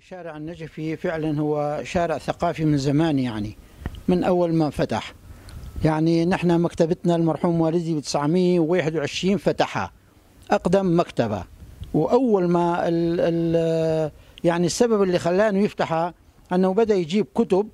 شارع النجفي فعلا هو شارع ثقافي من زمان يعني من أول ما فتح يعني نحن مكتبتنا المرحوم والدي ب 921 فتحها أقدم مكتبة وأول ما الـ الـ يعني السبب اللي خلانه يفتحها أنه بدأ يجيب كتب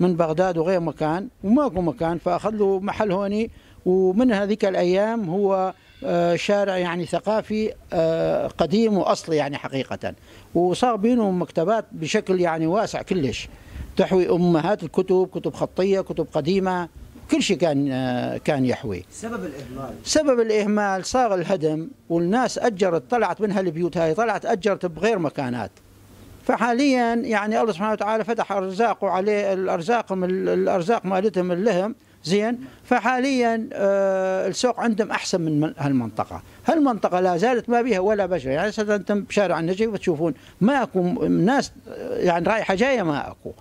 من بغداد وغير مكان وماكو مكان فأخذ له محل هوني ومن هذيك الأيام هو آه، شارع يعني ثقافي آه، قديم واصلي يعني حقيقه وصار بينهم مكتبات بشكل يعني واسع كلش تحوي امهات الكتب كتب خطيه كتب قديمه كل شيء كان آه، كان يحوي سبب الاهمال سبب الاهمال صار الهدم والناس اجرت طلعت منها البيوت هاي طلعت اجرت بغير مكانات فحاليا يعني الله سبحانه وتعالى فتح ارزاقه عليه الارزاق من الارزاق مالتهم اللهم زين فحاليا آه، السوق عندهم احسن من هالمنطقه هالمنطقه لا زالت ما بها ولا بشر يعني انتم بشارع النجف بتشوفون ما اكو ناس يعني رايحه جايه ما اكو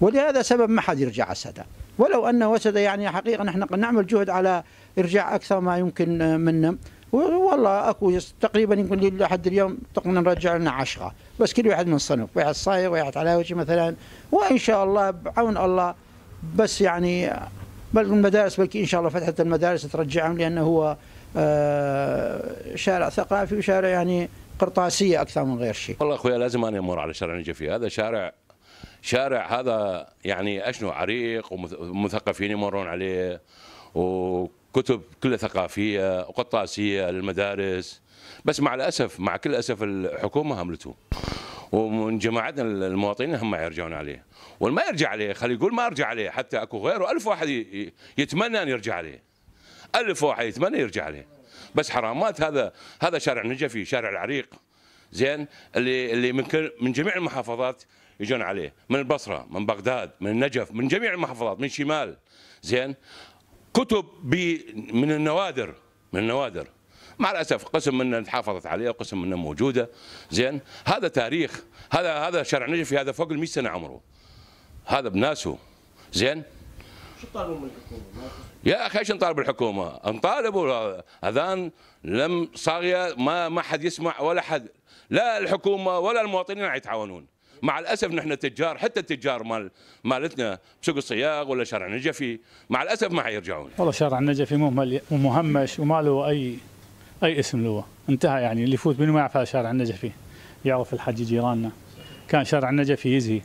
ولهذا سبب ما حد يرجع اسدا ولو ان وسد يعني حقيقه نحن نعمل جهد على ارجاع اكثر ما يمكن آه، منهم والله اكو تقريبا يمكن لحد اليوم تقريبا نرجع لنا عشرة بس كل واحد من صنف واحد صاير واحد على وجه مثلا وان شاء الله بعون الله بس يعني بل المدارس بلكي إن شاء الله فتحت المدارس ترجعهم لأنه هو آه، شارع ثقافي وشارع يعني قرطاسية أكثر من غير شيء والله أخويا لازم أنا أمر على شارع نجفي هذا شارع شارع هذا يعني أشنو عريق ومثقفين يمرون عليه وكتب كلها ثقافية وقرطاسية للمدارس بس مع الأسف مع كل أسف الحكومة هملته ومن جماعتنا المواطنين هم يرجعون عليه والما يرجع عليه خلي يقول ما ارجع عليه حتى اكو غيره ألف واحد يتمنى ان يرجع عليه ألف واحد يتمنى يرجع عليه بس حرامات هذا هذا شارع النجفي شارع العريق زين اللي اللي من من جميع المحافظات يجون عليه من البصره من بغداد من النجف من جميع المحافظات من شمال زين كتب من النوادر من النوادر مع الاسف قسم منا تحافظت عليه وقسم منا موجوده زين هذا تاريخ هذا هذا شارع نجف هذا فوق ال 100 سنه عمره هذا بناسه زين شو طالبوا من الحكومه؟ يا اخي ايش نطالب الحكومه؟ نطالب اذان لم صاغيه ما ما حد يسمع ولا حد لا الحكومه ولا المواطنين يتعاونون مع الاسف نحن تجار حتى التجار مال مالتنا سوق الصياغ ولا شارع النجفي مع الاسف ما حيرجعون والله شارع النجفي مهمل ومهمش وما له اي اي اسم له انتهى يعني اللي يفوت منه ما يعرف هذا شارع النجفي يعرف الحج جيراننا كان شارع النجفي يزهي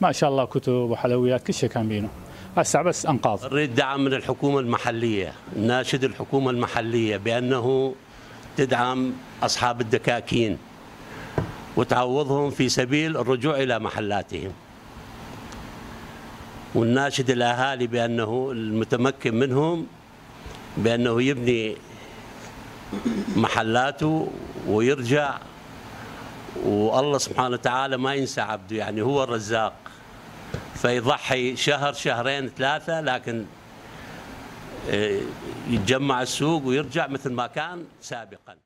ما شاء الله كتب وحلويات كل شيء كان بينه هسه بس انقاض نريد دعم من الحكومه المحليه ناشد الحكومه المحليه بانه تدعم اصحاب الدكاكين وتعوضهم في سبيل الرجوع الى محلاتهم والناشد الاهالي بانه المتمكن منهم بانه يبني محلاته ويرجع والله سبحانه وتعالى ما ينسى عبده يعني هو الرزاق فيضحي شهر شهرين ثلاثة لكن آه، يتجمع السوق ويرجع مثل ما كان سابقاً